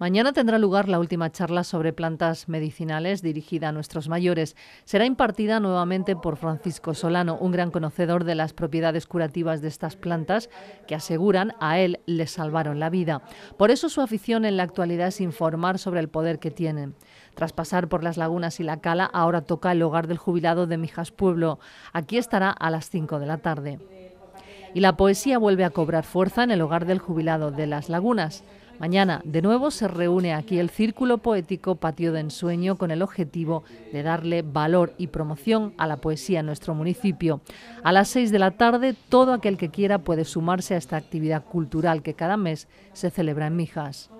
Mañana tendrá lugar la última charla sobre plantas medicinales dirigida a nuestros mayores. Será impartida nuevamente por Francisco Solano, un gran conocedor de las propiedades curativas de estas plantas que aseguran a él le salvaron la vida. Por eso su afición en la actualidad es informar sobre el poder que tienen. Tras pasar por las lagunas y la cala, ahora toca el hogar del jubilado de Mijas Pueblo. Aquí estará a las 5 de la tarde y la poesía vuelve a cobrar fuerza en el hogar del jubilado de Las Lagunas. Mañana, de nuevo, se reúne aquí el Círculo Poético Patio de Ensueño con el objetivo de darle valor y promoción a la poesía en nuestro municipio. A las seis de la tarde, todo aquel que quiera puede sumarse a esta actividad cultural que cada mes se celebra en Mijas.